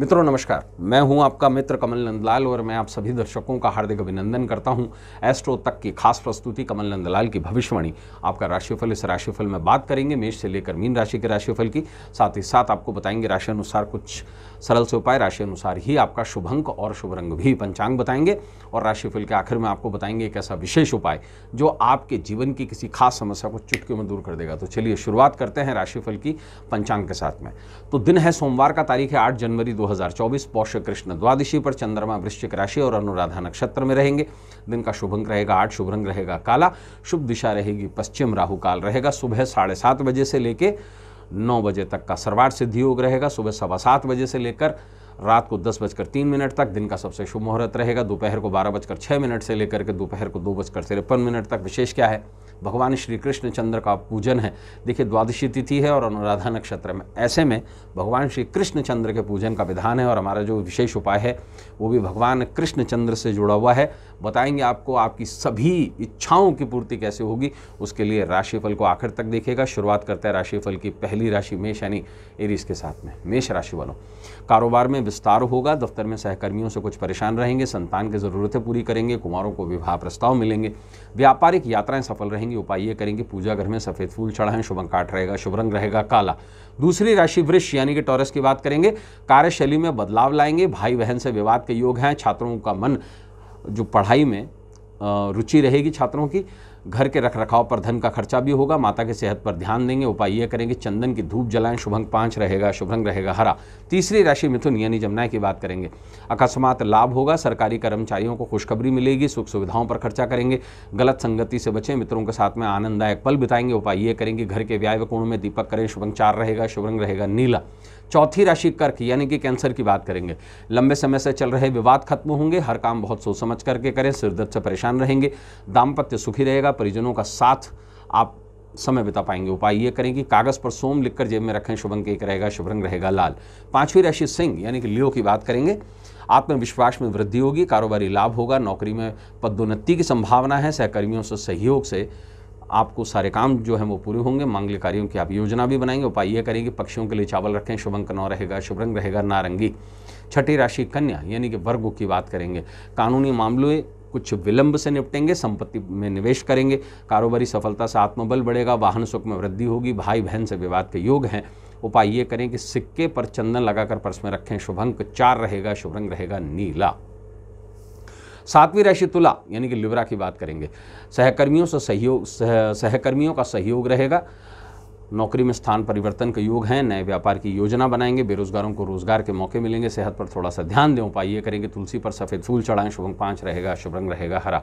मित्रों नमस्कार मैं हूं आपका मित्र कमल नंदलाल और मैं आप सभी दर्शकों का हार्दिक अभिनंदन करता हूं एस्ट्रो तक की खास प्रस्तुति कमल नंदलाल की भविष्यवाणी आपका राशिफल इस राशिफल में बात करेंगे मेष से लेकर मीन राशि के राशिफल की साथ ही साथ आपको बताएंगे राशि अनुसार कुछ सरल से उपाय राशि अनुसार ही आपका शुभ अंक और शुभ रंग भी पंचांग बताएंगे और राशिफल के आखिर में आपको बताएंगे एक ऐसा विशेष उपाय जो आपके जीवन की किसी खास समस्या को चुटकी में दूर कर देगा तो चलिए शुरुआत करते हैं राशिफल की पंचांग के साथ में तो दिन है सोमवार का तारीख है आठ जनवरी दो 2024 पौष कृष्ण द्वादशी पर चंद्रमा वृश्चिक राशि और अनुराधा नक्षत्र में रहेंगे दिन का शुभ अंक रहेगा आठ शुभ रंग रहेगा काला शुभ दिशा रहेगी पश्चिम राहु काल रहेगा सुबह साढ़े सात बजे से लेकर नौ बजे तक का सर्वार्थ सिद्धि योग रहेगा सुबह सवा सात बजे से लेकर रात को दस बजकर तीन मिनट तक दिन का सबसे शुभ मुहूर्त रहेगा दोपहर को बारह बजकर छः मिनट से लेकर के दोपहर को दो बजकर तिरपन मिनट तक विशेष क्या है भगवान श्री कृष्ण चंद्र का पूजन है देखिए द्वादशी तिथि है और अनुराधा नक्षत्र में ऐसे में भगवान श्री कृष्ण चंद्र के पूजन का विधान है और हमारा जो विशेष उपाय है वो भी भगवान कृष्ण चंद्र से जुड़ा हुआ है बताएंगे आपको आपकी सभी इच्छाओं की पूर्ति कैसे होगी उसके लिए राशिफल को आखिर तक देखेगा शुरुआत करते हैं राशिफल की पहली राशि मेष यानी एरीज के साथ में मेष राशि वालों कारोबार में विस्तार होगा दफ्तर में सहकर्मियों से कुछ परेशान रहेंगे संतान की ज़रूरतें पूरी करेंगे कुमारों को विवाह प्रस्ताव मिलेंगे व्यापारिक यात्राएं सफल रहेंगी उपाय करेंगे पूजा घर में सफ़ेद फूल चढ़ाएं काट रहेगा शुभ रंग रहेगा काला दूसरी राशि वृक्ष यानी कि टॉरस की बात करेंगे कार्यशैली में बदलाव लाएंगे भाई बहन से विवाद के योग हैं छात्रों का मन जो पढ़ाई में रुचि रहेगी छात्रों की घर के रख रखाव पर धन का खर्चा भी होगा माता की सेहत पर ध्यान देंगे उपाय ये करेंगे चंदन की धूप जलाएं शुभंग पांच रहेगा शुभंग रहेगा हरा तीसरी राशि मिथुन यानी जमुना की बात करेंगे अकस्मात लाभ होगा सरकारी कर्मचारियों को खुशखबरी मिलेगी सुख सुविधाओं पर खर्चा करेंगे गलत संगति से बचें मित्रों के साथ में आनंददायक पल बिताएंगे उपाय ये करेंगे घर के व्याय कोण में दीपक करें शुभंग चार रहेगा शुभरंग रहेगा नीला चौथी राशि कर्क यानी कि कैंसर की बात करेंगे लंबे समय से चल रहे विवाद खत्म होंगे हर काम बहुत सोच समझ करके करें सिरदर्द से परेशान रहेंगे दाम्पत्य सुखी रहेगा परिजनों का साथ आप समय बिता पाएंगे उपाय ये करें कि कागज़ पर सोम लिखकर जेब में रखें शुभ अंक एक रहेगा शुभ रंग रहेगा लाल पांचवी राशि सिंह यानी कि लियो की बात करेंगे आत्मविश्वास में वृद्धि होगी कारोबारी लाभ होगा नौकरी में पदोन्नति की संभावना है सहकर्मियों से सहयोग से आपको सारे काम जो है वो पूरे होंगे मांगलिक कार्यों की आप योजना भी बनाएंगे उपाय ये करेंगे पक्षियों के लिए चावल रखें शुभ अंक नौ रहेगा शुभ रंग रहेगा नारंगी छठी राशि कन्या यानी कि वर्ग की बात करेंगे कानूनी मामले कुछ विलंब से निपटेंगे संपत्ति में निवेश करेंगे कारोबारी सफलता से आत्मबल बढ़ेगा वाहन सुख में वृद्धि होगी भाई बहन से विवाद के योग हैं उपाय ये करें कि सिक्के पर चंदन लगाकर पर्स में रखें शुभंक चार रहेगा शुभ रंग रहेगा नीला सातवीं राशि तुला यानी कि लिब्रा की बात करेंगे सहकर्मियों से सहयोग सह, सहकर्मियों का सहयोग रहेगा नौकरी में स्थान परिवर्तन के योग हैं नए व्यापार की योजना बनाएंगे बेरोजगारों को रोजगार के मौके मिलेंगे सेहत पर थोड़ा सा ध्यान दें उपाय ये करेंगे तुलसी पर सफ़ेद फूल चढ़ाएं शुभंग पाँच रहेगा शुभ रंग रहेगा हरा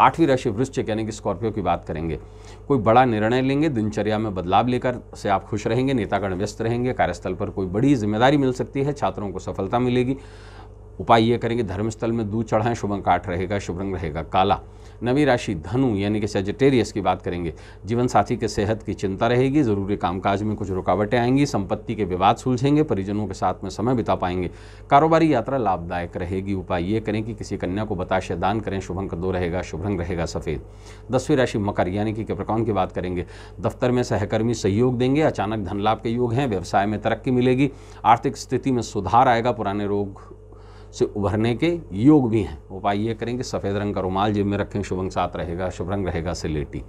आठवीं राशि वृश्चिक यानी कि स्कॉर्पियो की बात करेंगे कोई बड़ा निर्णय लेंगे दिनचर्या में बदलाव लेकर से आप खुश रहेंगे नेतागण व्यस्त रहेंगे कार्यस्थल पर कोई बड़ी जिम्मेदारी मिल सकती है छात्रों को सफलता मिलेगी उपाय ये करेंगे धर्मस्थल में दूध चढ़ाएं शुभ आठ रहेगा शुभ रंग रहेगा काला नवी राशि धनु यानी कि सेजिटेरियस की बात करेंगे जीवन साथी के सेहत की चिंता रहेगी जरूरी कामकाज में कुछ रुकावटें आएंगी संपत्ति के विवाद सुलझेंगे परिजनों के साथ में समय बिता पाएंगे कारोबारी यात्रा लाभदायक रहेगी उपाय ये करें कि किसी कन्या को बताशे दान करें शुभ अंक दो रहेगा शुभ रंग रहेगा सफ़ेद दसवीं राशि मकर यानी कि कैप्रिकॉन की बात करेंगे दफ्तर में सहकर्मी सहयोग देंगे अचानक धन लाभ के योग हैं व्यवसाय में तरक्की मिलेगी आर्थिक स्थिति में सुधार आएगा पुराने रोग से उभरने के योग भी हैं उपाय ये करें कि सफ़ेद रंग का रुमाल जेब में रखें शुभ रंग साथ रहेगा शुभ रंग रहेगा से लेटी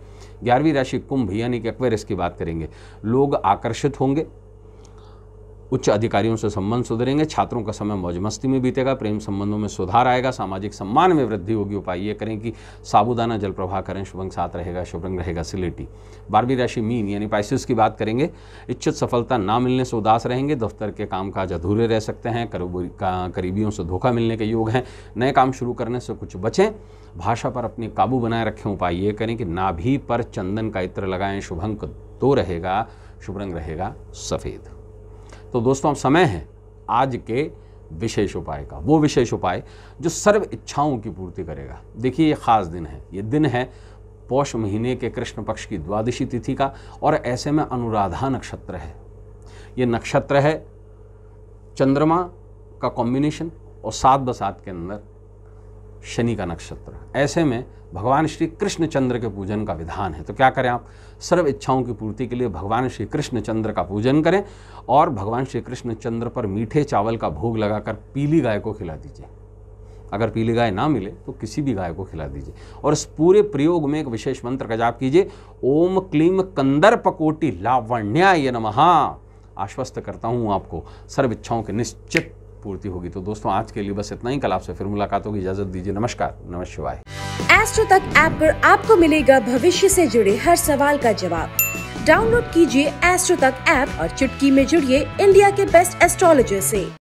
ग्यारहवीं राशि कुंभ यानी कि एक्वेरिस की बात करेंगे लोग आकर्षित होंगे उच्च अधिकारियों से संबंध सुधरेंगे छात्रों का समय मौज मस्ती में बीतेगा प्रेम संबंधों में सुधार आएगा सामाजिक सम्मान में वृद्धि होगी उपाय ये करें कि साबुदाना जल प्रवाह करें शुभंग साथ रहेगा शुभरंग रहेगा सिलेटी बारहवीं राशि मीन यानी पाइसिस की बात करेंगे इच्छित सफलता ना मिलने से उदास रहेंगे दफ्तर के कामकाज अधूरे रह सकते हैं करीबियों से धोखा मिलने के योग हैं नए काम शुरू करने से कुछ बचें भाषा पर अपने काबू बनाए रखें उपाय ये करें कि नाभि पर चंदन का इत्र लगाएं शुभंक दो रहेगा शुभ रंग रहेगा सफ़ेद तो दोस्तों अब समय है आज के विशेष उपाय का वो विशेष उपाय जो सर्व इच्छाओं की पूर्ति करेगा देखिए ये ख़ास दिन है ये दिन है पौष महीने के कृष्ण पक्ष की द्वादशी तिथि का और ऐसे में अनुराधा नक्षत्र है ये नक्षत्र है चंद्रमा का कॉम्बिनेशन और सात बसात के अंदर शनि का नक्षत्र ऐसे में भगवान श्री कृष्ण चंद्र के पूजन का विधान है तो क्या करें आप सर्व इच्छाओं की पूर्ति के लिए भगवान श्री कृष्ण चंद्र का पूजन करें और भगवान श्री कृष्ण चंद्र पर मीठे चावल का भोग लगाकर पीली गाय को खिला दीजिए अगर पीली गाय ना मिले तो किसी भी गाय को खिला दीजिए और इस पूरे प्रयोग में एक विशेष मंत्र का जाप कीजिए ओम क्लीम कंदर पकोटी लावण्याय नमहा आश्वस्त करता हूँ आपको सर्व इच्छाओं के निश्चित पूर्ति होगी तो दोस्तों आज के लिए बस इतना ही कल आपसे फिर मुलाकात होगी इजाजत दीजिए नमस्कार नमः एस्ट्रो तक ऐप पर आपको मिलेगा भविष्य से जुड़े हर सवाल का जवाब डाउनलोड कीजिए एस्ट्रो तक ऐप और चुटकी में जुड़िए इंडिया के बेस्ट एस्ट्रोलॉजर से